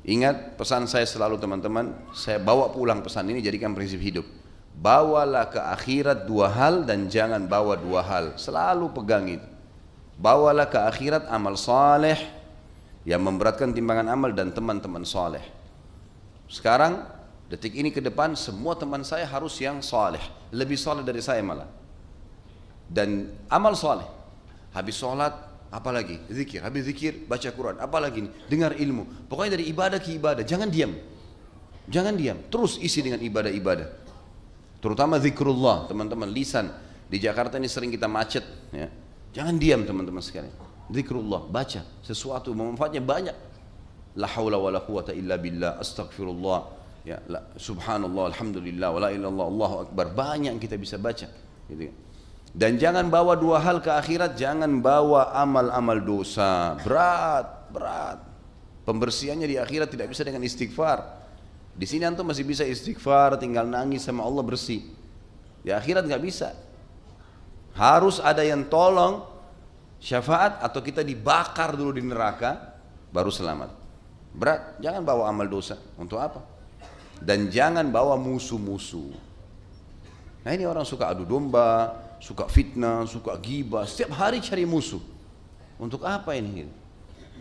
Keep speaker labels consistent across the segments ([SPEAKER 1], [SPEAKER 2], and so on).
[SPEAKER 1] Ingat pesan saya selalu teman-teman, saya bawa pulang pesan ini jadikan prinsip hidup. Bawalah ke akhirat dua hal dan jangan bawa dua hal. Selalu pegang itu. Bawalah ke akhirat amal saleh yang memberatkan timbangan amal dan teman-teman saleh. Sekarang detik ini ke depan semua teman saya harus yang saleh, lebih saleh dari saya malah. Dan amal saleh. Habis sholat apalagi zikir habis zikir baca Quran apalagi nih dengar ilmu pokoknya dari ibadah ke ibadah jangan diam jangan diam terus isi dengan ibadah-ibadah terutama zikrullah teman-teman lisan di Jakarta ini sering kita macet ya jangan diam teman-teman sekalian zikrullah baca sesuatu manfaatnya banyak la haula wala quwata illa billah astagfirullah ya la, subhanallah alhamdulillah wala illallah allahu akbar banyak yang kita bisa baca gitu ya. Dan jangan bawa dua hal ke akhirat, jangan bawa amal-amal dosa. Berat, berat. Pembersihannya di akhirat tidak bisa dengan istighfar. Di sini antum masih bisa istighfar, tinggal nangis sama Allah bersih. Di akhirat nggak bisa. Harus ada yang tolong syafaat atau kita dibakar dulu di neraka baru selamat. Berat, jangan bawa amal dosa. Untuk apa? Dan jangan bawa musuh-musuh. Nah ini orang suka adu domba, suka fitnah, suka gibah, setiap hari cari musuh. Untuk apa ini?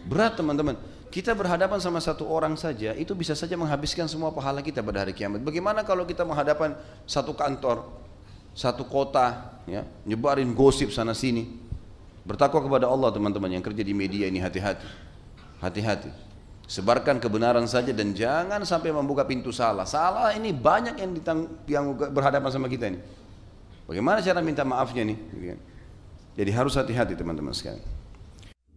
[SPEAKER 1] Berat teman-teman. Kita berhadapan sama satu orang saja, itu bisa saja menghabiskan semua pahala kita pada hari kiamat. Bagaimana kalau kita menghadapan satu kantor, satu kota, ya, nyebarin gosip sana sini. Bertakwa kepada Allah teman-teman yang kerja di media ini hati-hati. Hati-hati. Sebarkan kebenaran saja dan jangan sampai membuka pintu salah. Salah ini banyak yang ditang, yang berhadapan sama kita ini. Bagaimana cara minta maafnya nih? Gitu kan. Jadi harus hati-hati teman-teman sekalian.